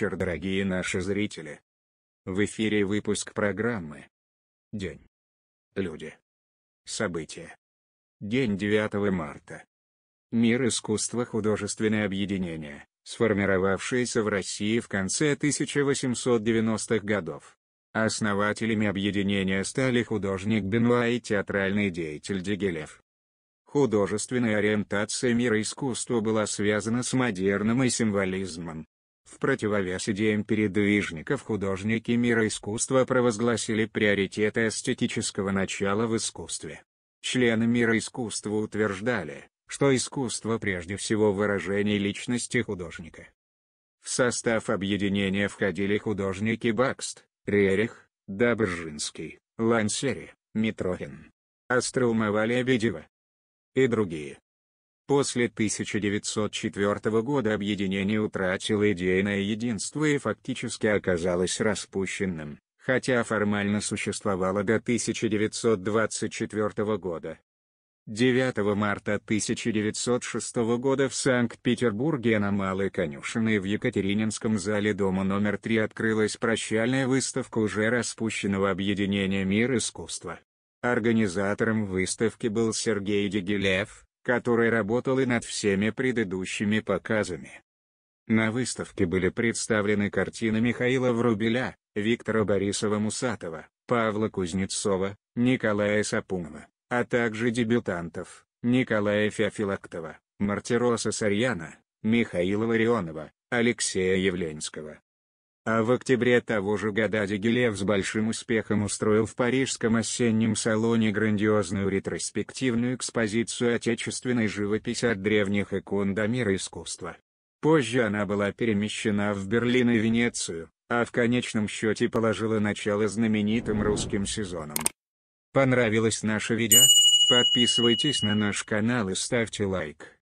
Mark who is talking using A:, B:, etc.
A: вечер, дорогие наши зрители. В эфире выпуск программы День. Люди. События. День 9 марта. Мир искусства художественное объединение, сформировавшееся в России в конце 1890-х годов. Основателями объединения стали художник Бенуа и театральный деятель Дегелев. Художественная ориентация мира искусства была связана с модерном и символизмом, в противовес идеям передвижников художники мира искусства провозгласили приоритеты эстетического начала в искусстве. Члены мира искусства утверждали, что искусство прежде всего выражение личности художника. В состав объединения входили художники Бакст, Рерих, Добржинский, Лансери, Митрохин, Остроумова Лебедева и другие. После 1904 года объединение утратило идейное единство и фактически оказалось распущенным, хотя формально существовало до 1924 года. 9 марта 1906 года в Санкт-Петербурге на Малой конюшиной в Екатерининском зале дома номер 3 открылась прощальная выставка уже распущенного объединения «Мир искусства». Организатором выставки был Сергей Дегилев, который работал и над всеми предыдущими показами. На выставке были представлены картины Михаила Врубеля, Виктора Борисова Мусатова, Павла Кузнецова, Николая Сапунова, а также дебютантов, Николая Феофилактова, Мартироса Сарьяна, Михаила Ларионова, Алексея Явленского, а в октябре того же года Дегилев с большим успехом устроил в парижском осеннем салоне грандиозную ретроспективную экспозицию отечественной живописи от древних икон до мира искусства. Позже она была перемещена в Берлин и Венецию, а в конечном счете положила начало знаменитым русским сезонам. Понравилось наше видео? Подписывайтесь на наш канал и ставьте лайк.